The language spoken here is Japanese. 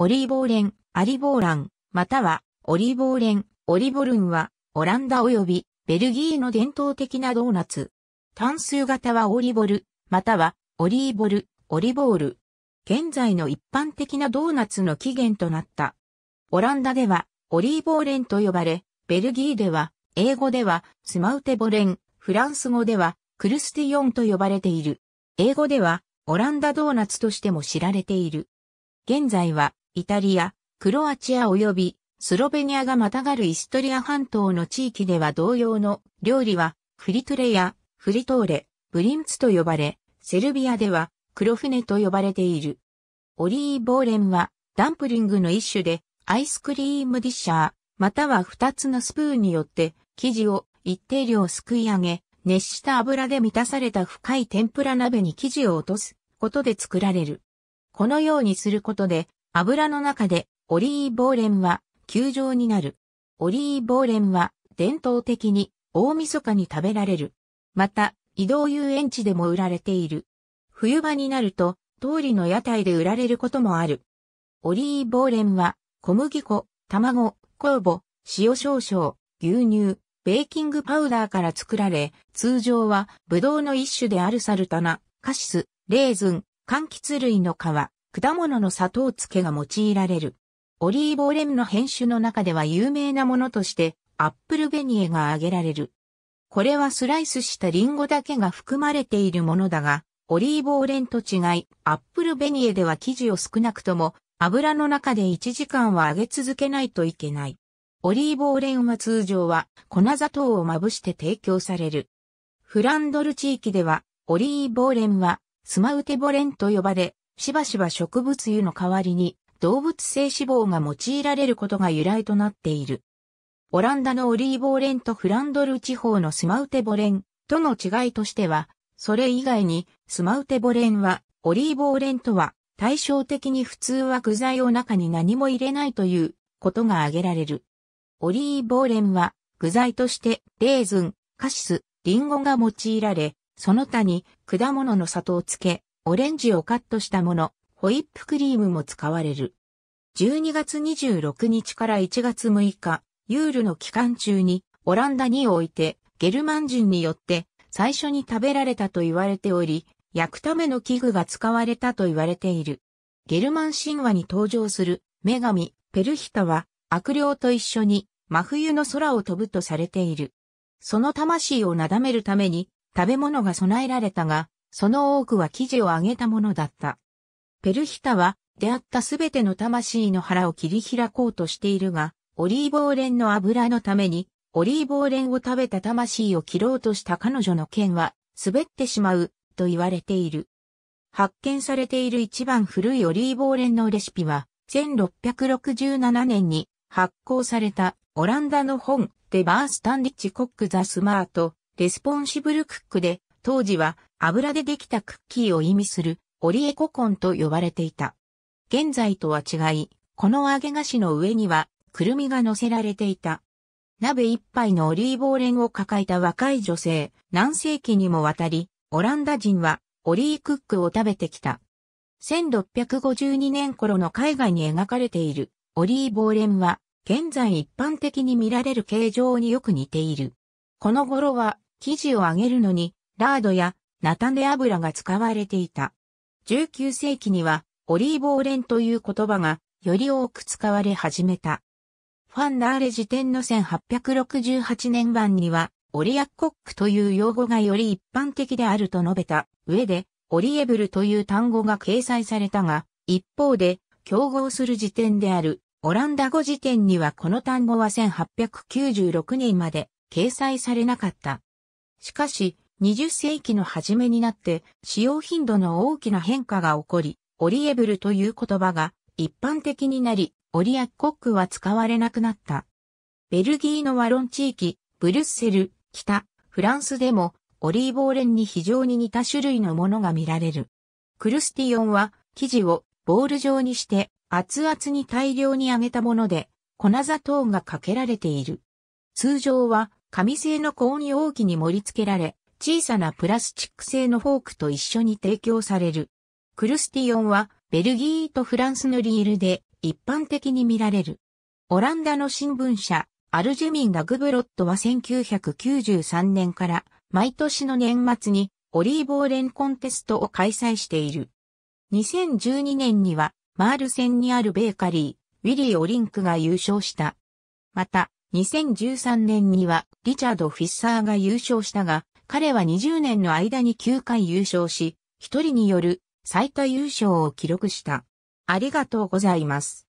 オリーボーレン、アリボーラン、または、オリーボーレン、オリボルンは、オランダ及び、ベルギーの伝統的なドーナツ。単数型はオリボル、または、オリーボル、オリボール。現在の一般的なドーナツの起源となった。オランダでは、オリーボーレンと呼ばれ、ベルギーでは、英語では、スマウテボレン、フランス語では、クルスティオンと呼ばれている。英語では、オランダドーナツとしても知られている。現在は、イタリア、クロアチア及びスロベニアがまたがるイストリア半島の地域では同様の料理はフリトレやフリトーレ、ブリンツと呼ばれ、セルビアでは黒船と呼ばれている。オリーブオーレンはダンプリングの一種でアイスクリームディッシャー、または2つのスプーンによって生地を一定量すくい上げ、熱した油で満たされた深い天ぷら鍋に生地を落とすことで作られる。このようにすることで油の中でオリーブオーレンは球状になる。オリーブオーレンは伝統的に大晦日に食べられる。また、移動遊園地でも売られている。冬場になると、通りの屋台で売られることもある。オリーブオーレンは、小麦粉、卵、酵母、塩少々、牛乳、ベーキングパウダーから作られ、通常はブドウの一種であるサルタナ、カシス、レーズン、柑橘類の皮、果物の砂糖漬けが用いられる。オリーブオレムの編種の中では有名なものとして、アップルベニエが挙げられる。これはスライスしたリンゴだけが含まれているものだが、オリーブオレンと違い、アップルベニエでは生地を少なくとも油の中で1時間は揚げ続けないといけない。オリーブオレンは通常は粉砂糖をまぶして提供される。フランドル地域ではオリーブオレンはスマウテボレンと呼ばれ、しばしば植物油の代わりに動物性脂肪が用いられることが由来となっている。オランダのオリーボーレンとフランドル地方のスマウテボレンとの違いとしては、それ以外にスマウテボレンはオリーブオーレンとは対照的に普通は具材を中に何も入れないということが挙げられる。オリーブオーレンは具材としてレーズン、カシス、リンゴが用いられ、その他に果物の砂糖を漬け、オレンジをカットしたもの、ホイップクリームも使われる。12月26日から1月6日、ユールの期間中に、オランダにおいて、ゲルマン人によって最初に食べられたと言われており、焼くための器具が使われたと言われている。ゲルマン神話に登場する女神ペルヒタは悪霊と一緒に真冬の空を飛ぶとされている。その魂をなだめるために食べ物が備えられたが、その多くは記事を挙げたものだった。ペルヒタは、出会ったすべての魂の腹を切り開こうとしているが、オリーブオーレンの油のために、オリーブオーレンを食べた魂を切ろうとした彼女の剣は、滑ってしまう、と言われている。発見されている一番古いオリーブオーレンのレシピは、1667年に発行されたオランダの本、デバースタンリッチ・コック・ザ・スマート、レスポンシブル・クックで、当時は油でできたクッキーを意味するオリエココンと呼ばれていた。現在とは違い、この揚げ菓子の上にはくるみが乗せられていた。鍋一杯のオリーブオレンを抱えた若い女性、何世紀にもわたり、オランダ人はオリークックを食べてきた。1652年頃の海外に描かれているオリーブオレンは、現在一般的に見られる形状によく似ている。この頃は、生地を揚げるのに、ラードや菜種油が使われていた。19世紀にはオリーブオレンという言葉がより多く使われ始めた。ファンダーレ辞典の1868年版にはオリアッコックという用語がより一般的であると述べた上でオリエブルという単語が掲載されたが、一方で競合する辞典であるオランダ語辞典にはこの単語は1896年まで掲載されなかった。しかし、20世紀の初めになって使用頻度の大きな変化が起こり、オリエブルという言葉が一般的になり、オリアッコックは使われなくなった。ベルギーのワロン地域、ブルッセル、北、フランスでもオリーブオレンに非常に似た種類のものが見られる。クルスティオンは生地をボール状にして熱々に大量に揚げたもので粉砂糖がかけられている。通常は紙製のコーン容器に盛り付けられ、小さなプラスチック製のフォークと一緒に提供される。クルスティオンはベルギーとフランスのリールで一般的に見られる。オランダの新聞社、アルジェミン・ダグブロットは1993年から毎年の年末にオリーブオーレンコンテストを開催している。2012年にはマール戦にあるベーカリー、ウィリー・オリンクが優勝した。また、2013年にはリチャード・フィッサーが優勝したが、彼は20年の間に9回優勝し、一人による最多優勝を記録した。ありがとうございます。